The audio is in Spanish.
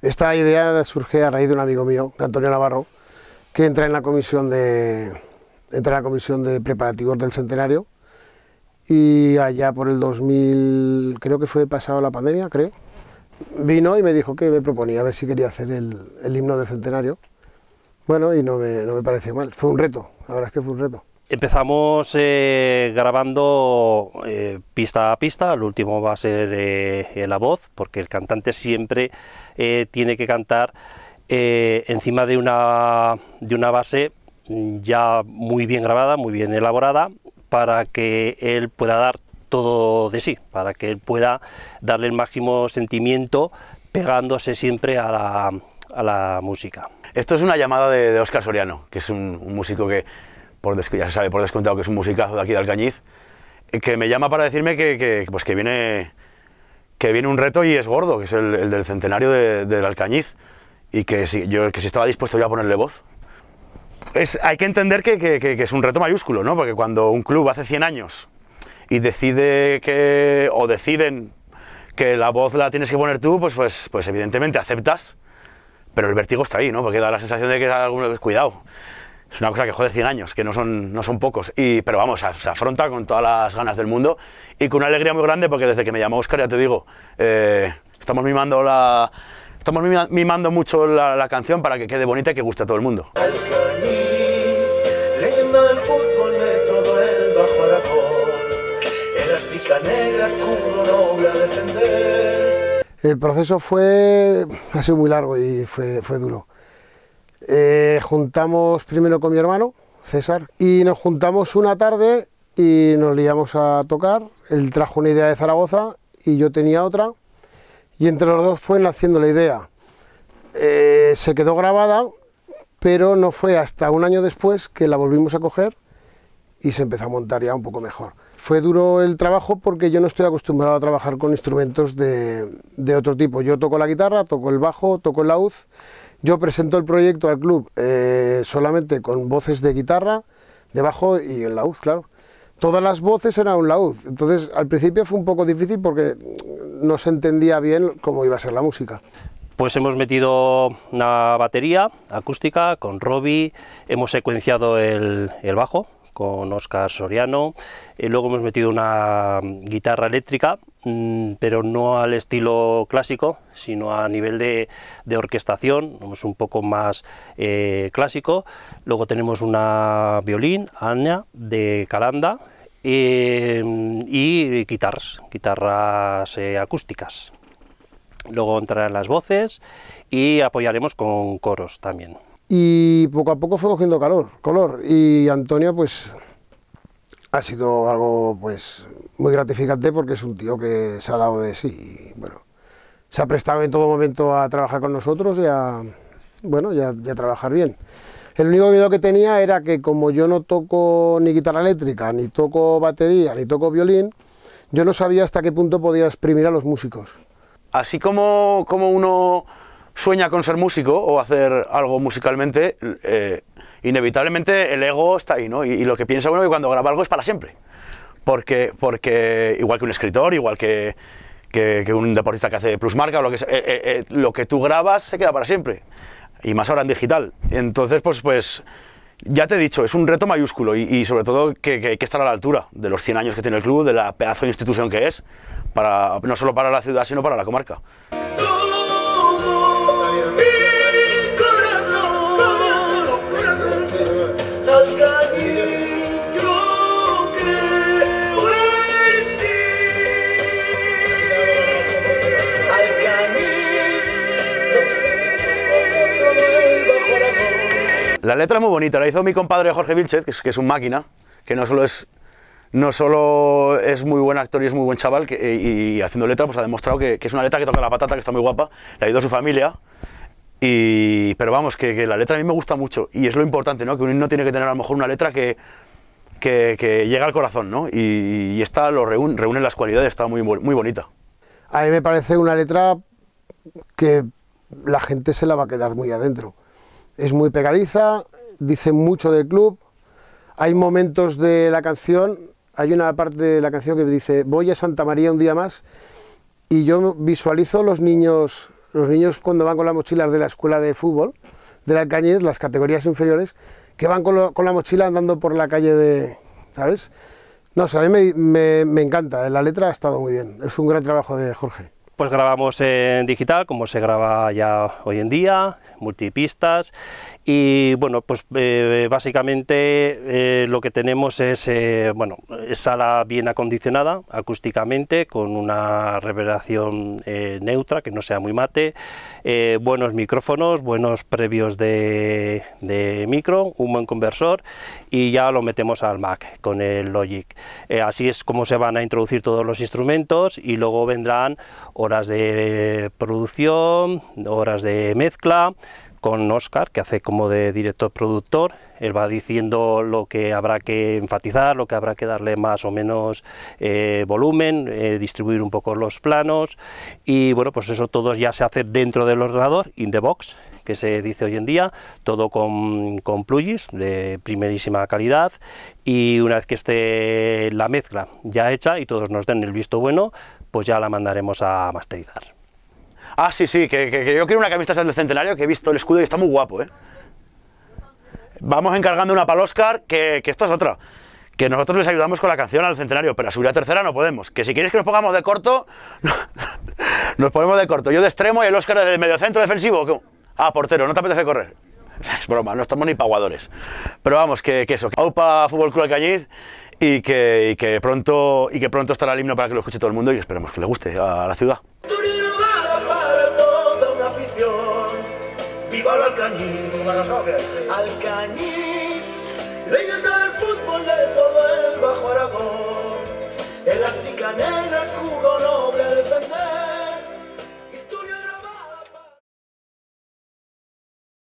Esta idea surge a raíz de un amigo mío, Antonio Navarro, que entra en la comisión de, entra en la comisión de preparativos del centenario y allá por el 2000, creo que fue pasado la pandemia, creo, vino y me dijo que me proponía a ver si quería hacer el, himno del centenario. Bueno, y no me, no me pareció mal. Fue un reto, la verdad es que fue un reto. Empezamos eh, grabando eh, pista a pista, el último va a ser eh, la voz, porque el cantante siempre tiene que cantar encima de una, de una base ya muy bien grabada, muy bien elaborada, para que él pueda dar todo de sí, para que él pueda darle el máximo sentimiento pegándose siempre a la, música. Esto es una llamada de, Óscar Soriano, que es un, músico que por ya se sabe por descontado que es un musicazo de aquí de Alcañiz, eh, que me llama para decirme que, pues que, viene, que viene un reto y es gordo, que es el, del centenario del de Alcañiz, y que si, yo, que si estaba dispuesto yo a ponerle voz. Es, hay que entender que, es un reto mayúsculo, ¿no? Porque cuando un club hace 100 años y decide que, o deciden que la voz la tienes que poner tú, pues, pues, pues evidentemente aceptas, pero el vértigo está ahí, ¿no? Porque da la sensación de que es algo pues, cuidado, es una cosa que jode 100 años, que no son, no son pocos, y, pero vamos, se, afronta con todas las ganas del mundo y con una alegría muy grande, porque desde que me llamó Oscar, ya te digo, eh, estamos mimando la... Estamos mucho la, la canción para que quede bonita y que guste a todo el mundo. El proceso fue, ha sido muy largo y fue, duro. Eh, juntamos primero con mi hermano, César, y nos juntamos una tarde y nos liamos a tocar. Él trajo una idea de Zaragoza y yo tenía otra. Y entre los dos fue naciendo la idea. Eh, se quedó grabada, pero no fue hasta un año después que la volvimos a coger y se empezó a montar ya un poco mejor. Fue duro el trabajo porque yo no estoy acostumbrado a trabajar con instrumentos de, otro tipo. Yo toco la guitarra, toco el bajo, toco el laúd. Yo presento el proyecto al club eh, solamente con voces de guitarra, de bajo y el laúd, claro. Todas las voces eran un laúd. Entonces, al principio fue un poco difícil porque no se entendía bien cómo iba a ser la música. Pues hemos metido una batería acústica con Robbie, hemos secuenciado el bajo, con Oscar Soriano. y eh, luego hemos metido una guitarra eléctrica, mm, pero no al estilo clásico, sino a nivel de, orquestación, un poco más eh, clásico. Luego tenemos una violín, Aña, de Calanda, em, y guitarras, guitarras eh, acústicas. Luego entrarán las voces y apoyaremos con coros también y poco a poco fue cogiendo calor, color y Antonio pues ha sido algo pues muy gratificante porque es un tío que se ha dado de sí bueno, se ha prestado en todo momento a trabajar con nosotros y a, bueno, ya a, trabajar bien. El único miedo que tenía era que como yo no toco ni guitarra eléctrica, ni toco batería, ni toco violín, yo no sabía hasta qué punto podía exprimir a los músicos. Así como, como uno sueña con ser músico o hacer algo musicalmente, eh, inevitablemente el ego está ahí, ¿no? Y, lo que piensa uno que cuando graba algo es para siempre. Porque, porque igual que un escritor, igual que, un deportista que hace plusmarca, marca, lo que, eh, eh, lo que tú grabas se queda para siempre. Y más ahora en digital. Entonces, pues, pues ya te he dicho, es un reto mayúsculo y, sobre todo que, hay que estar a la altura de los 100 años que tiene el club, de la pedazo de institución que es, para, no solo para la ciudad, sino para la comarca. La letra es muy bonita, la hizo mi compadre Jorge Vilchez, que es, un máquina, que no solo es, no solo es muy buen actor y es muy buen chaval, eh, y, haciendo letra pues ha demostrado que, es una letra que toca la patata, que está muy guapa, le ido a su familia, y, pero vamos, que, la letra a mí me gusta mucho, y es lo importante, ¿no? que un himno tiene que tener a lo mejor una letra que, que, llega al corazón, y, y esta lo reúne, reúne las cualidades, está muy, muy bonita. A mí me parece una letra que la gente se la va a quedar muy adentro es muy pegadiza, dice mucho del club. Hay momentos de la canción, hay una parte de la canción que dice voy a Santa María un día más y yo visualizo los niños, los niños cuando van con las mochilas de la escuela de fútbol, de la Alcañez, las categorías inferiores, que van con, la mochila andando por la calle de, ¿sabes? No sé, a mí me encanta, la letra ha estado muy bien, es un gran trabajo de Jorge pues grabamos en digital, como se graba ya hoy en día, multipistas, y bueno, pues eh, básicamente eh, lo que tenemos es, eh, bueno, sala bien acondicionada acústicamente, con una reverberación neutra, que no sea muy mate, buenos micrófonos, buenos previos de, micro, un buen conversor, y ya lo metemos al Mac con el Logic. así es como se van a introducir todos los instrumentos, y luego vendrán horas de producción, horas de mezcla, con Oscar, que hace como de director productor. Él va diciendo lo que habrá que enfatizar, lo que habrá que darle más o menos eh, volumen, eh, distribuir un poco los planos. Y bueno, pues eso todo ya se hace dentro del ordenador, in the box, que se dice hoy en día, todo con, con plugins de primerísima calidad. Y una vez que esté la mezcla ya hecha y todos nos den el visto bueno, pues ya la mandaremos a masterizar. Ah, sí, sí, que, que, yo quiero una camiseta del centenario, que he visto el escudo y está muy guapo, ¿eh? Vamos encargando una para Oscar, que, que esta es otra. Que nosotros les ayudamos con la canción al centenario, pero a subir tercera no podemos. Que si quieres que nos pongamos de corto, nos ponemos de corto. Yo de extremo y el Oscar de medio centro defensivo. Ah, portero, no te apetece correr. Es broma, no estamos ni paguadores. Pero vamos, que, eso, que Aupa Fútbol Club Alcañiz y que, pronto y que pronto estará el himno para que lo escuche todo el mundo y esperemos que le guste a la ciudad. Alcañiz, leyenda del fútbol de todo el Bajo Aragón. De las chicaneras jugó